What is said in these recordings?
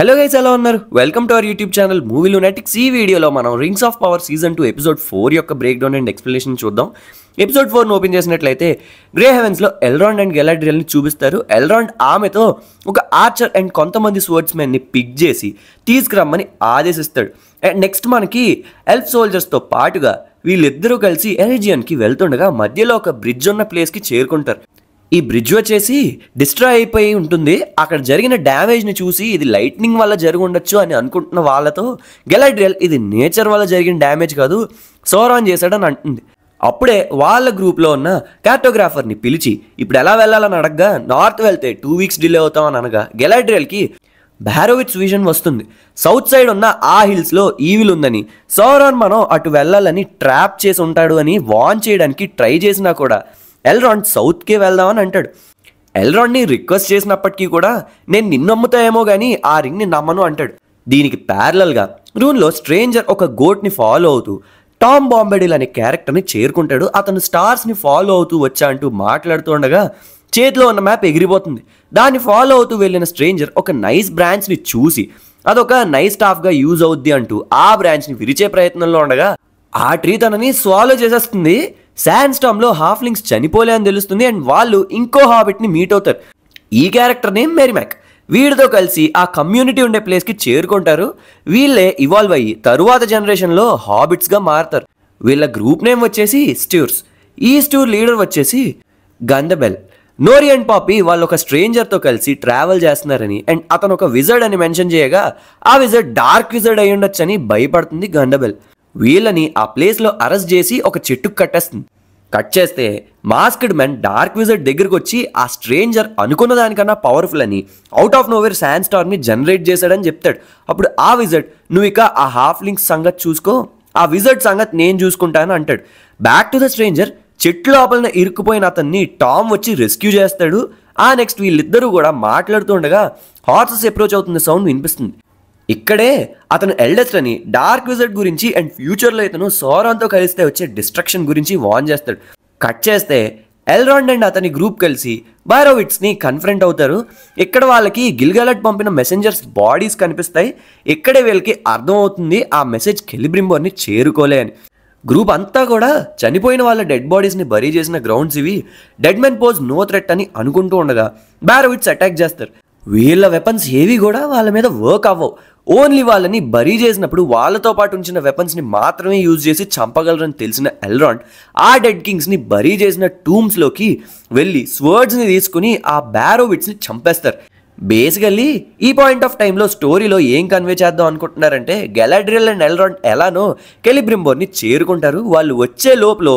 hello guys ఎలా ఉన్నారు welcome to our YouTube channel movie lunatics ఈ వీడియోలో మనం rings of power season two episode four యొక్క బ్రేక్ డౌన్ అండ్ ఎక్స్ప్లెనేషన్ చూద్దాం ఎపిసోడ్ ఫోర్ను ఓపెన్ చేసినట్లయితే గ్రే హెవెన్స్లో ఎల్రాండ్ అండ్ గెలాడ్రియల్ని చూపిస్తారు ఎల్రాండ్ ఆమెతో ఒక ఆర్చర్ అండ్ కొంతమంది స్వర్డ్స్మెన్ని పిక్ చేసి తీసుకురమ్మని ఆదేశిస్తాడు అండ్ నెక్స్ట్ మనకి ఎల్ఫ్ సోల్జర్స్తో పాటుగా వీళ్ళిద్దరూ కలిసి ఎలిజియన్కి వెళ్తుండగా మధ్యలో ఒక బ్రిడ్జ్ ఉన్న ప్లేస్కి చేరుకుంటారు ఈ బ్రిడ్జ్ వచ్చేసి డిస్ట్రాయ్ అయిపోయి ఉంటుంది అక్కడ జరిగిన డ్యామేజ్ని చూసి ఇది లైట్నింగ్ వల్ల జరిగి ఉండొచ్చు అని అనుకుంటున్న వాళ్ళతో గెలాడ్రియల్ ఇది నేచర్ వల్ల జరిగిన డ్యామేజ్ కాదు సోరాన్ చేశాడని అంటుంది అప్పుడే వాళ్ళ గ్రూప్లో ఉన్న కార్టోగ్రాఫర్ని పిలిచి ఇప్పుడు ఎలా వెళ్ళాలని అడగగా నార్త్ వెళ్తే టూ వీక్స్ డిలే అవుతామని అనగా గెలాడ్రియల్కి బ్యారోవిచ్ విజన్ వస్తుంది సౌత్ సైడ్ ఉన్న ఆ హిల్స్లో ఈవిల్ ఉందని ఆన్ మనం అటు వెళ్ళాలని ట్రాప్ చేసి ఉంటాడు అని వాన్ చేయడానికి ట్రై చేసినా కూడా ఎల్రాండ్ సౌత్కే వెళ్దామని అంటాడు ఎల్రాండ్ని రిక్వెస్ట్ చేసినప్పటికీ కూడా నేను నిన్ను నమ్ముతాయేమో కానీ ఆ రింగ్ని నమ్మను అంటాడు దీనికి ప్యారలల్గా రూన్లో స్ట్రేంజర్ ఒక గోట్ని ఫాలో అవుతూ టామ్ బాంబెడిల్ అనే క్యారెక్టర్ని చేరుకుంటాడు అతను స్టార్స్ని ఫాలో అవుతూ వచ్చా అంటూ మాట్లాడుతుండగా చేతిలో ఉన్న మ్యాప్ ఎగిరిపోతుంది దాన్ని ఫాలో అవుతూ వెళ్ళిన స్ట్రేంజర్ ఒక నైస్ బ్రాంచ్ని చూసి అదొక నైస్ స్టాఫ్గా యూజ్ అవుద్ది అంటూ ఆ బ్రాంచ్ని విరిచే ప్రయత్నంలో ఉండగా ఆ ట్రీ తనని స్వాలో చేసేస్తుంది శాండ్ స్టామ్ లో హాఫ్లింగ్స్ చనిపోలే అని తెలుస్తుంది అండ్ వాళ్ళు ఇంకో హాబిట్ ని మీట్ అవుతారు ఈ క్యారెక్టర్ నేమ్ మెరిమాక్ వీడితో కలిసి ఆ కమ్యూనిటీ ఉండే ప్లేస్కి చేరుకుంటారు వీళ్ళే ఇవాల్వ్ అయ్యి తరువాత జనరేషన్లో హాబిట్స్గా మారుతారు వీళ్ళ గ్రూప్ నేమ్ వచ్చేసి స్టూర్స్ ఈ స్టూర్ లీడర్ వచ్చేసి గందబెల్ నోరి అండ్ పాపి వాళ్ళు ఒక స్ట్రేంజర్తో కలిసి ట్రావెల్ చేస్తున్నారని అండ్ అతను ఒక విజర్డ్ అని మెన్షన్ చేయగా ఆ విజర్డ్ డార్క్ విజర్డ్ అయి ఉండొచ్చని భయపడుతుంది గండబెల్ వీళ్ళని ఆ ప్లేస్లో అరెస్ట్ చేసి ఒక చెట్టుకు కట్టేస్తుంది కట్ చేస్తే మాస్క్డ్ మెన్ డార్క్ విజర్ట్ దగ్గరికి వచ్చి ఆ స్ట్రేంజర్ అనుకున్న దానికన్నా పవర్ఫుల్ అని అవుట్ ఆఫ్ నోవేర్ శాండ్ స్టార్ని జనరేట్ చేశాడని చెప్తాడు అప్పుడు ఆ విజర్ట్ నువ్వు ఇక ఆ హాఫ్ లింక్స్ సంగతి చూసుకో ఆ విజర్ట్ సంగతి నేను చూసుకుంటాను అంటాడు బ్యాక్ టు ద స్ట్రేంజర్ చెట్టు లోపలన ఇరుక్కుపోయిన అతన్ని టామ్ వచ్చి రెస్క్యూ చేస్తాడు ఆ నెక్స్ట్ వీళ్ళిద్దరూ కూడా మాట్లాడుతుండగా హార్సెస్ అప్రోచ్ అవుతున్న సౌండ్ వినిపిస్తుంది ఇక్కడే అతను అని డార్క్ విజర్డ్ గురించి అండ్ ఫ్యూచర్లో ఇతను సోరాన్తో కలిస్తే వచ్చే డిస్ట్రక్షన్ గురించి వాన్ చేస్తాడు కట్ చేస్తే ఎల్రాండ్ అండ్ అతని గ్రూప్ కలిసి బైరోవిట్స్ని కన్ఫరెంట్ అవుతారు ఇక్కడ వాళ్ళకి గిల్గలట్ పంపిన మెసెంజర్స్ బాడీస్ కనిపిస్తాయి ఇక్కడే వీళ్ళకి అర్థమవుతుంది ఆ మెసేజ్ కెలిబ్రింబోర్ని చేరుకోలే అని గ్రూప్ అంతా కూడా చనిపోయిన వాళ్ళ డెడ్ బాడీస్ని బరీ చేసిన గ్రౌండ్స్ ఇవి dead men pose no threat అని అనుకుంటూ ఉండగా బ్యారోవిట్స్ అటాక్ చేస్తారు వీళ్ళ వెపన్స్ ఏవి కూడా వాళ్ళ మీద వర్క్ అవ్వవు ఓన్లీ వాళ్ళని బరీ చేసినప్పుడు వాళ్ళతో పాటు ఉంచిన వెపన్స్ని మాత్రమే యూజ్ చేసి చంపగలరని తెలిసిన ఎల్రాండ్ ఆ డెడ్ కింగ్స్ని బరీ చేసిన టూమ్స్లోకి వెళ్ళి స్వర్డ్స్ని తీసుకుని ఆ బ్యారోవిట్స్ని చంపేస్తారు బేసికల్లీ ఈ పాయింట్ ఆఫ్ టైంలో స్టోరీలో ఏం కన్వే చేద్దాం అనుకుంటున్నారంటే గెలాడ్రియల్ అండ్ ఎల్రాండ్ ఎలానో కెలిబ్రింబోర్ని చేరుకుంటారు వాళ్ళు వచ్చే లోపల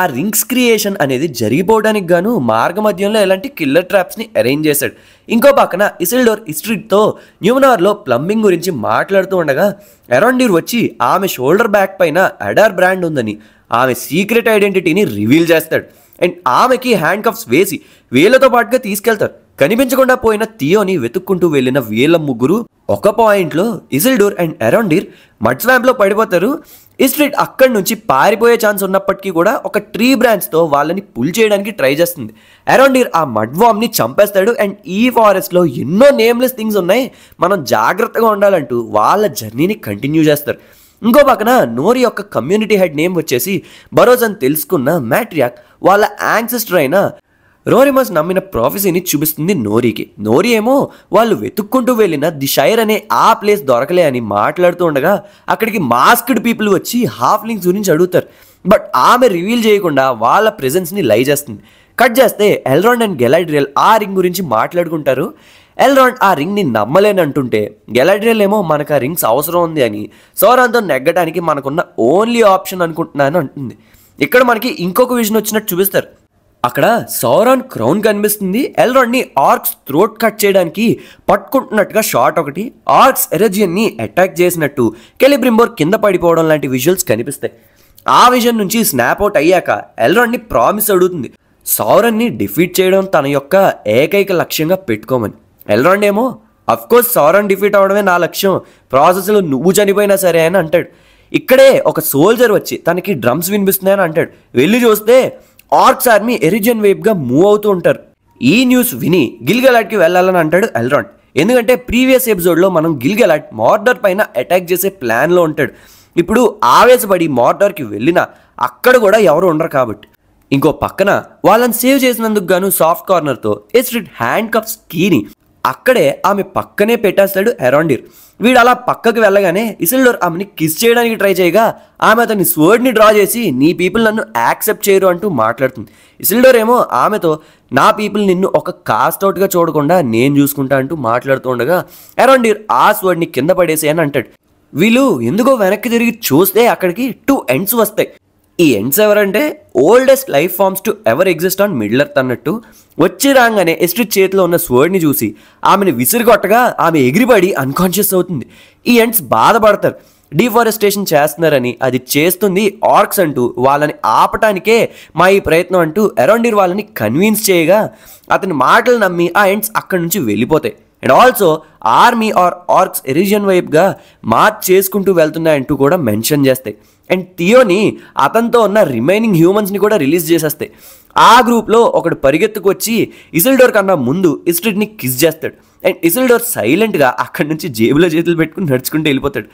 ఆ రింగ్స్ క్రియేషన్ అనేది జరిగిపోవడానికి గాను మార్గ మధ్యంలో ఎలాంటి కిల్లర్ ట్రాప్స్ని అరేంజ్ చేశాడు ఇంకో పక్కన ఇసిల్డోర్ ఇస్ట్రీట్తో న్యూమనార్లో ప్లంబింగ్ గురించి మాట్లాడుతూ ఉండగా ఎరాండీర్ వచ్చి ఆమె షోల్డర్ బ్యాగ్ పైన అడార్ బ్రాండ్ ఉందని ఆమె సీక్రెట్ ఐడెంటిటీని రివీల్ చేస్తాడు అండ్ ఆమెకి హ్యాండ్ కప్స్ వేసి వేలతో పాటుగా తీసుకెళ్తారు కనిపించకుండా పోయిన థియోని వెతుక్కుంటూ వెళ్లిన వేల ముగ్గురు ఒక పాయింట్లో ఇజిల్డోర్ అండ్ అరౌండీర్ మడ్ స్వాంప్లో పడిపోతారు ఇస్ట్రీట్ అక్కడి నుంచి పారిపోయే ఛాన్స్ ఉన్నప్పటికీ కూడా ఒక ట్రీ బ్రాంచ్తో వాళ్ళని పుల్ చేయడానికి ట్రై చేస్తుంది అరౌండీర్ ఆ మడ్ చంపేస్తాడు అండ్ ఈ ఫారెస్ట్లో ఎన్నో నేమ్లెస్ థింగ్స్ ఉన్నాయి మనం జాగ్రత్తగా ఉండాలంటూ వాళ్ళ జర్నీని కంటిన్యూ చేస్తారు ఇంకో పక్కన నోరి యొక్క కమ్యూనిటీ హెడ్ నేమ్ వచ్చేసి బరోజ్ అని తెలుసుకున్న మ్యాట్రియాక్ వాళ్ళ యాంగ్సిస్టర్ అయిన రోరిమస్ నమ్మిన ప్రాఫెసీని చూపిస్తుంది నోరీకి నోరి ఏమో వాళ్ళు వెతుక్కుంటూ వెళ్ళిన ది షైర్ అనే ఆ ప్లేస్ దొరకలే అని మాట్లాడుతూ ఉండగా అక్కడికి మాస్క్డ్ పీపుల్ వచ్చి హాఫ్లింగ్స్ గురించి అడుగుతారు బట్ ఆమె రివీల్ చేయకుండా వాళ్ళ ప్రెజెన్స్ని లై చేస్తుంది కట్ చేస్తే ఎల్రాండ్ అండ్ గెలాడ్రియల్ ఆ రింగ్ గురించి మాట్లాడుకుంటారు ఎల్రాండ్ ఆ రింగ్ని నమ్మలేనంటుంటే గెలాడ్రియల్ ఏమో మనకు ఆ రింగ్స్ అవసరం ఉంది అని సోరాన్తో నెగ్గడానికి మనకున్న ఓన్లీ ఆప్షన్ అనుకుంటున్నాను అంటుంది ఇక్కడ మనకి ఇంకొక విజన్ వచ్చినట్టు చూపిస్తారు అక్కడ సౌరాన్ క్రౌన్ కనిపిస్తుంది ఎల్రాడ్ని ఆర్క్స్ థ్రోట్ కట్ చేయడానికి పట్టుకుంటున్నట్టుగా షార్ట్ ఒకటి ఆర్క్స్ ఎరజియన్ని అటాక్ చేసినట్టు కెలిబ్రింబోర్ కింద పడిపోవడం లాంటి విజువల్స్ కనిపిస్తాయి ఆ విజన్ నుంచి స్నాప్ అవుట్ అయ్యాక ఎల్రాడ్ని ప్రామిస్ అడుగుతుంది సౌరన్ని డిఫీట్ చేయడం తన యొక్క ఏకైక లక్ష్యంగా పెట్టుకోమని ఎల్రాండ్ ఏమో అఫ్కోర్స్ సౌరన్ డిఫీట్ అవడమే నా లక్ష్యం ప్రాసెస్లో నువ్వు చనిపోయినా సరే అని అంటాడు ఇక్కడే ఒక సోల్జర్ వచ్చి తనకి డ్రమ్స్ వినిపిస్తున్నాయని అంటాడు వెళ్ళి చూస్తే ఆర్క్స్ ఆర్మీ ఎరిజన్ వైపుగా మూవ్ అవుతూ ఉంటారు ఈ న్యూస్ విని గిల్గలాట్కి వెళ్ళాలని అంటాడు ఎల్రాండ్ ఎందుకంటే ప్రీవియస్ ఎపిసోడ్లో మనం గిల్గలాట్ మార్డర్ పైన అటాక్ చేసే ప్లాన్లో ఉంటాడు ఇప్పుడు ఆవేశపడి మార్డర్కి వెళ్ళినా అక్కడ కూడా ఎవరు ఉండరు కాబట్టి ఇంకో పక్కన వాళ్ళని సేవ్ చేసినందుకు గాను సాఫ్ట్ కార్నర్తో ఎస్ట్రిట్ హ్యాండ్ కప్స్ కీని అక్కడే ఆమె పక్కనే పెట్టేస్తాడు ఎరాండిర్ వీడు అలా పక్కకు వెళ్ళగానే ఇసిల్డోర్ ఆమెని కిస్ చేయడానికి ట్రై చేయగా ఆమె అతని స్వర్డ్ని డ్రా చేసి నీ పీపుల్ నన్ను యాక్సెప్ట్ చేయరు అంటూ మాట్లాడుతుంది ఇసిల్డోర్ ఏమో ఆమెతో నా పీపుల్ నిన్ను ఒక కాస్ట్ అవుట్గా చూడకుండా నేను చూసుకుంటా అంటూ మాట్లాడుతూ ఉండగా ఎరాండిర్ ఆ స్వర్డ్ని కింద పడేసి అని అంటాడు వీళ్ళు ఎందుకో వెనక్కి తిరిగి చూస్తే అక్కడికి టూ ఎండ్స్ వస్తాయి ఈ ఎండ్స్ ఎవరంటే oldest life forms to ever exist on Middle Earth అన్నట్టు వచ్చి రాగానే ఎస్ట్రిట్ చేతిలో ఉన్న స్వర్డ్ని చూసి ఆమెను విసిరిగొట్టగా ఆమె ఎగిరిపడి అన్కాన్షియస్ అవుతుంది ఈ ఎండ్స్ బాధపడతారు డిఫారెస్టేషన్ చేస్తున్నారని అది చేస్తుంది ఆర్క్స్ అంటూ వాళ్ళని ఆపటానికే మా ఈ ప్రయత్నం అంటూ అరౌండీర్ వాళ్ళని కన్విన్స్ చేయగా అతని మాటలు నమ్మి ఆ ఎండ్స్ అక్కడి నుంచి వెళ్ళిపోతాయి and also army or orcs Eregion వైపుగా మార్చ్ చేసుకుంటూ వెళ్తున్నాయంటూ కూడా మెన్షన్ చేస్తాయి అండ్ థియోని అతనితో ఉన్న రిమైనింగ్ హ్యూమన్స్ని కూడా రిలీజ్ చేసేస్తాయి ఆ గ్రూప్లో ఒకడు పరిగెత్తుకొచ్చి ఇసిల్డోర్ కన్నా ముందు ఇస్ట్రిడ్ని కిస్ చేస్తాడు అండ్ ఇసిల్డోర్ సైలెంట్గా అక్కడి నుంచి జేబులో చేతులు పెట్టుకుని నడుచుకుంటూ వెళ్ళిపోతాడు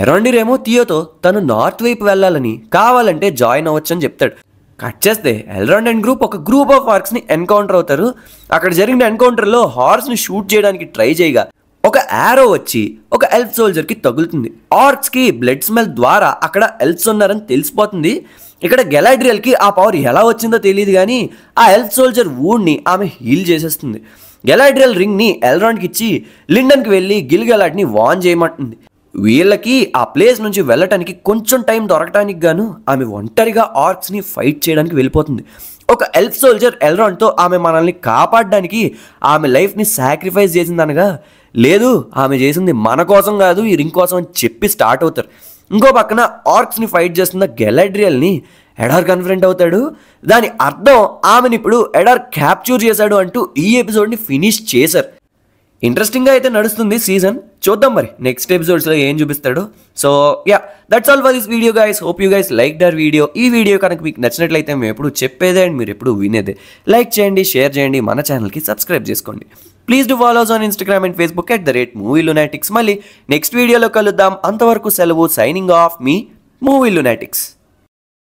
ఎరాండిరేమో థియోతో తను నార్త్ వైపు వెళ్ళాలని కావాలంటే జాయిన్ అవ్వచ్చని చెప్తాడు కట్ చేస్తే ఎల్రాండ్ అండ్ గ్రూప్ ఒక గ్రూప్ ఆఫ్ వర్క్స్ని ఎన్కౌంటర్ అవుతారు అక్కడ జరిగిన ఎన్కౌంటర్లో హార్స్ని షూట్ చేయడానికి ట్రై చేయగా ఒక యారో వచ్చి ఒక ఎల్ఫ్ సోల్జర్కి తగులుతుంది ఆర్క్స్కి బ్లడ్ స్మెల్ ద్వారా అక్కడ ఎల్ఫ్స్ ఉన్నారని తెలిసిపోతుంది ఇక్కడ గెలాడ్రియల్కి ఆ పవర్ ఎలా వచ్చిందో తెలియదు కానీ ఆ ఎల్ఫ్ సోల్జర్ ఊడ్ని ఆమె హీల్ చేసేస్తుంది గెలాడ్రియల్ రింగ్ని ఎల్రాన్కి ఇచ్చి లిండన్కి వెళ్ళి గిల్గెలాడ్ని వాన్ చేయమంటుంది వీళ్ళకి ఆ ప్లేస్ నుంచి వెళ్ళటానికి కొంచెం టైం దొరకటానికి గాను ఆమె ఒంటరిగా ఆర్క్స్ని ఫైట్ చేయడానికి వెళ్ళిపోతుంది ఒక ఎల్ఫ్ సోల్జర్ ఎల్రాన్తో ఆమె మనల్ని కాపాడడానికి ఆమె లైఫ్ని సాక్రిఫైస్ చేసిందనగా లేదు ఆమె చేసింది మన కోసం కాదు ఈ రింగ్ కోసం అని చెప్పి స్టార్ట్ అవుతారు ఇంకో పక్కన ఆర్క్స్ని ఫైట్ చేస్తున్న గెలాడ్రియల్ని ఎడార్ కన్ఫరెంట్ అవుతాడు దాని అర్థం ఆమెను ఇప్పుడు ఎడార్ క్యాప్చూర్ చేశాడు అంటూ ఈ ఎపిసోడ్ని ఫినిష్ చేశారు ఇంట్రెస్టింగ్గా అయితే నడుస్తుంది సీజన్ చూద్దాం మరి నెక్స్ట్ ఎపిసోడ్స్లో ఏం చూపిస్తాడు so ya that's all for this video guys hope you guys like the video ఈ వీడియో కనుక మీకు నచ్చినట్లయితే మేము ఎప్పుడు చెప్పేదే అండ్ మీరు ఎప్పుడు వినేదే లైక్ చేయండి షేర్ చేయండి మన ఛానల్కి సబ్స్క్రైబ్ చేసుకోండి please do follow us on Instagram and Facebook at the rate movie lunatics మళ్ళీ నెక్స్ట్ వీడియోలో కలుద్దాం అంతవరకు సెలవు సైనింగ్ ఆఫ్ మీ మూవీ లునాటిక్స్